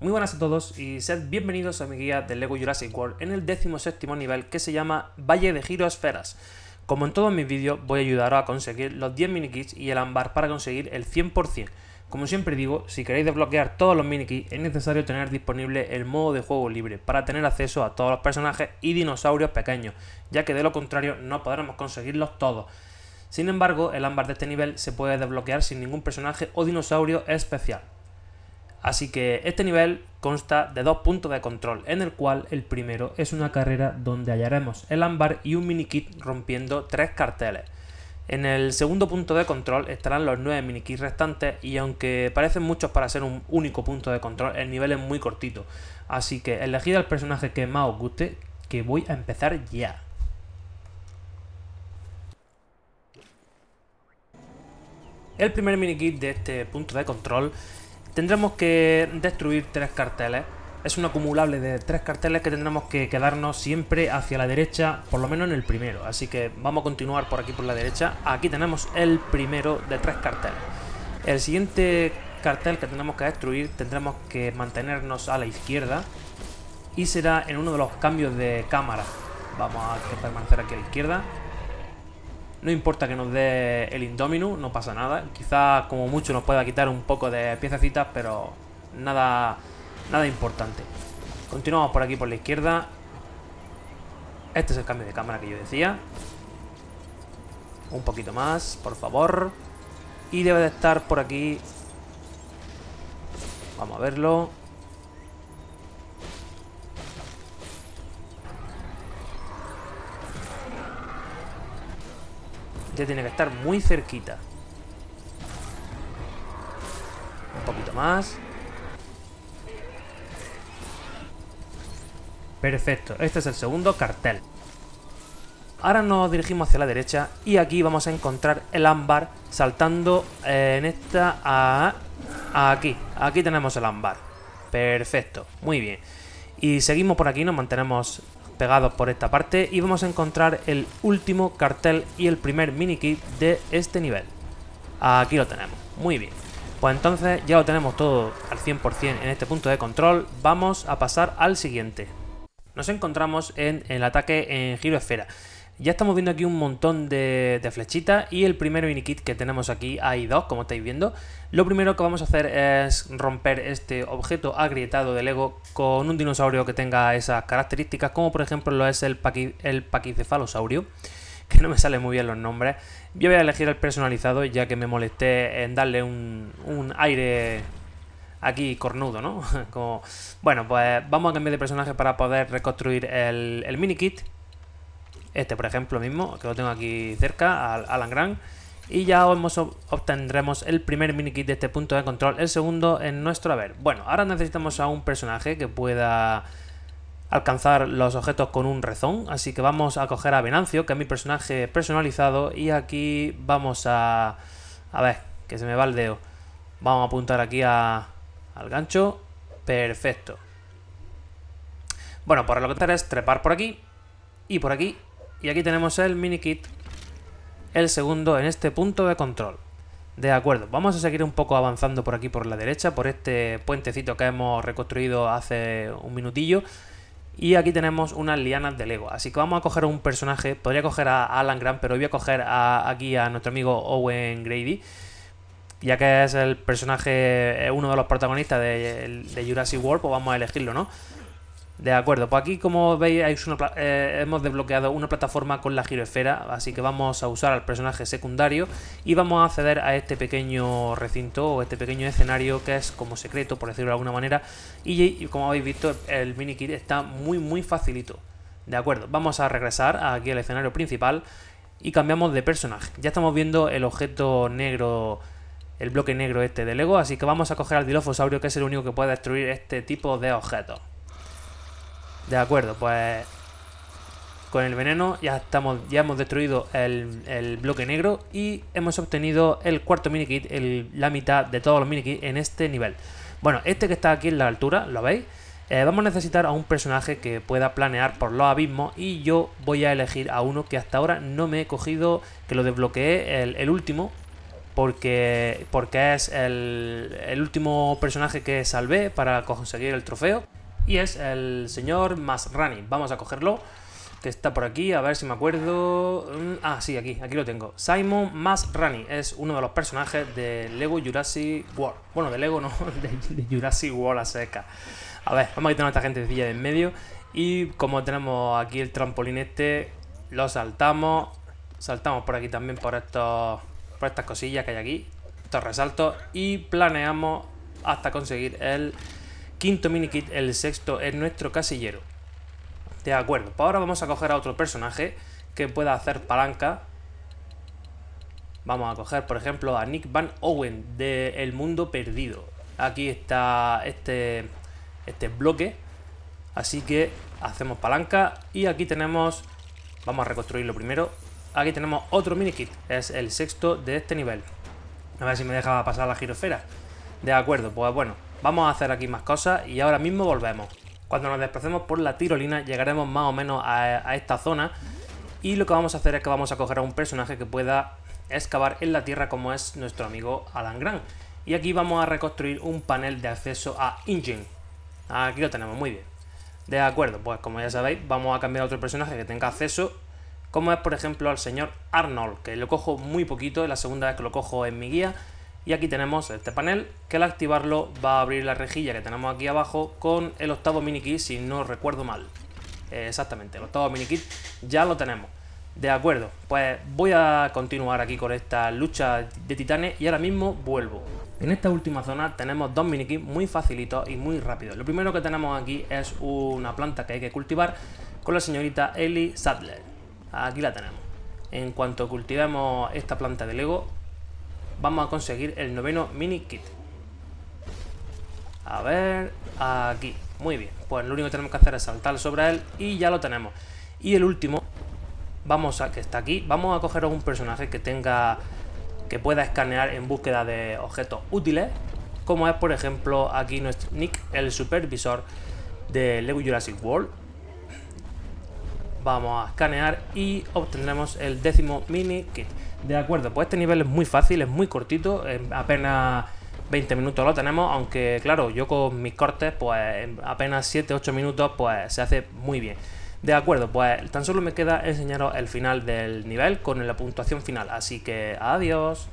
Muy buenas a todos y sed bienvenidos a mi guía de LEGO Jurassic World en el 17 nivel que se llama Valle de esferas Como en todos mis vídeos voy a ayudaros a conseguir los 10 minikits y el ámbar para conseguir el 100%. Como siempre digo, si queréis desbloquear todos los minikits es necesario tener disponible el modo de juego libre para tener acceso a todos los personajes y dinosaurios pequeños, ya que de lo contrario no podremos conseguirlos todos. Sin embargo, el ámbar de este nivel se puede desbloquear sin ningún personaje o dinosaurio especial. Así que este nivel consta de dos puntos de control, en el cual el primero es una carrera donde hallaremos el ámbar y un mini kit rompiendo tres carteles. En el segundo punto de control estarán los nueve kits restantes y aunque parecen muchos para ser un único punto de control, el nivel es muy cortito. Así que elegid al personaje que más os guste, que voy a empezar ya. El primer kit de este punto de control Tendremos que destruir tres carteles. Es un acumulable de tres carteles que tendremos que quedarnos siempre hacia la derecha, por lo menos en el primero. Así que vamos a continuar por aquí por la derecha. Aquí tenemos el primero de tres carteles. El siguiente cartel que tendremos que destruir tendremos que mantenernos a la izquierda y será en uno de los cambios de cámara. Vamos a permanecer aquí a la izquierda no importa que nos dé el Indominus, no pasa nada. Quizás como mucho nos pueda quitar un poco de piececitas, pero nada, nada importante. Continuamos por aquí por la izquierda. Este es el cambio de cámara que yo decía. Un poquito más, por favor. Y debe de estar por aquí. Vamos a verlo. tiene que estar muy cerquita. Un poquito más. Perfecto, este es el segundo cartel. Ahora nos dirigimos hacia la derecha y aquí vamos a encontrar el ámbar saltando eh, en esta aquí. Aquí tenemos el ámbar. Perfecto, muy bien. Y seguimos por aquí, nos mantenemos pegados por esta parte y vamos a encontrar el último cartel y el primer mini kit de este nivel. Aquí lo tenemos, muy bien. Pues entonces ya lo tenemos todo al 100% en este punto de control, vamos a pasar al siguiente. Nos encontramos en, en el ataque en giro esfera. Ya estamos viendo aquí un montón de, flechitas y el primer minikit que tenemos aquí, hay dos, como estáis viendo. Lo primero que vamos a hacer es romper este objeto agrietado de Lego con un dinosaurio que tenga esas características, como por ejemplo lo es el, paqui, paquicefalosaurio, que no me salen muy bien los nombres. Yo voy a elegir el personalizado ya que me molesté en darle un, aire aquí cornudo, ¿no? bueno, pues vamos a cambiar de personaje para poder reconstruir el, el minikit. Este, por ejemplo, mismo, que lo tengo aquí cerca, al Alan Grant. Y ya obtendremos el primer mini kit de este punto de control, el segundo en nuestro haber. Bueno, ahora necesitamos a un personaje que pueda alcanzar los objetos con un rezón, así que vamos a coger a Venancio, que es mi personaje personalizado, y aquí vamos a... a ver, que se me va el dedo. Vamos a apuntar aquí al gancho. Perfecto. Bueno, pues lo que está es trepar por aquí y por aquí y aquí tenemos el mini kit, el segundo en este punto de control. De acuerdo, vamos a seguir un poco avanzando por aquí por la derecha, por este puentecito que hemos reconstruido hace un minutillo. Y aquí tenemos unas lianas de Lego. Así que vamos a coger un personaje. Podría coger a Alan Grant, pero voy a coger aquí a nuestro amigo Owen Grady. Ya que es el personaje, eh, uno de los protagonistas de, de Jurassic World, pues vamos a elegirlo, ¿no? De acuerdo, pues aquí como veis eh, hemos desbloqueado una plataforma con la giroesfera, así que vamos a usar al personaje secundario y vamos a acceder a este pequeño recinto o este pequeño escenario que es como secreto, por decirlo de alguna manera, y, como habéis visto el mini kit está muy muy facilito. De acuerdo, vamos a regresar aquí al escenario principal y cambiamos de personaje. Ya estamos viendo el objeto negro el bloque negro este de Lego, así que vamos a coger al Dilophosaurio, que es el único que puede destruir este tipo de objetos. De acuerdo, pues con el veneno ya estamos ya hemos destruido el, bloque negro y hemos obtenido el cuarto minikit, la mitad de todos los minikits en este nivel. Bueno, este que está aquí en la altura, ¿lo veis? Eh, vamos a necesitar a un personaje que pueda planear por los abismos y yo voy a elegir a uno que hasta ahora no me he cogido, que lo desbloqueé el, último, porque, porque es el, el último personaje que salvé para conseguir el trofeo y es el señor Masrani. Vamos a cogerlo, que está por aquí, a ver si me acuerdo... Mm, ah, sí, aquí, aquí lo tengo. Simon Masrani es uno de los personajes de Lego Jurassic World. Bueno, de Lego no, de, Jurassic World a seca. A ver, vamos a quitar a esta gente de en medio y como tenemos aquí el trampolín este, lo saltamos. Saltamos por aquí también por estos por estas cosillas que hay aquí, estos resaltos y planeamos hasta conseguir el Quinto minikit, el sexto es nuestro casillero. De acuerdo, pues ahora vamos a coger a otro personaje que pueda hacer palanca. Vamos a coger, por ejemplo, a Nick Van Owen de El Mundo Perdido. Aquí está este, este bloque. Así que hacemos palanca y aquí tenemos... Vamos a reconstruirlo primero. Aquí tenemos otro minikit. Es el sexto de este nivel. A ver si me deja pasar la girosfera. De acuerdo, pues bueno. Vamos a hacer aquí más cosas y ahora mismo volvemos. Cuando nos desplacemos por la tirolina llegaremos más o menos a, esta zona y lo que vamos a hacer es que vamos a coger a un personaje que pueda excavar en la tierra como es nuestro amigo Alan Grant. Y aquí vamos a reconstruir un panel de acceso a Engine. Aquí lo tenemos, muy bien. De acuerdo, pues como ya sabéis, vamos a cambiar a otro personaje que tenga acceso, como es por ejemplo al señor Arnold, que lo cojo muy poquito, es la segunda vez que lo cojo en mi guía, y aquí tenemos este panel que al activarlo va a abrir la rejilla que tenemos aquí abajo con el octavo mini kit si no recuerdo mal. Eh, exactamente, el octavo mini kit ya lo tenemos. De acuerdo, pues voy a continuar aquí con esta lucha de titanes y ahora mismo vuelvo. En esta última zona tenemos dos mini-kits muy facilitos y muy rápidos. Lo primero que tenemos aquí es una planta que hay que cultivar con la señorita Ellie Sadler. Aquí la tenemos. En cuanto cultivemos esta planta de Lego, vamos a conseguir el noveno mini kit. A ver, aquí. Muy bien, pues lo único que tenemos que hacer es saltar sobre él y ya lo tenemos. Y el último, vamos a que está aquí, vamos a coger a un personaje que tenga que pueda escanear en búsqueda de objetos útiles, como es por ejemplo aquí nuestro Nick, el supervisor de Lego Jurassic World. Vamos a escanear y obtendremos el décimo mini kit. De acuerdo, pues este nivel es muy fácil, es muy cortito, em, apenas 20 minutos lo tenemos, aunque claro, yo con mis cortes, pues em, apenas 7-8 minutos, pues se hace muy bien. De acuerdo, pues tan solo me queda enseñaros el final del nivel con la puntuación final, así que adiós.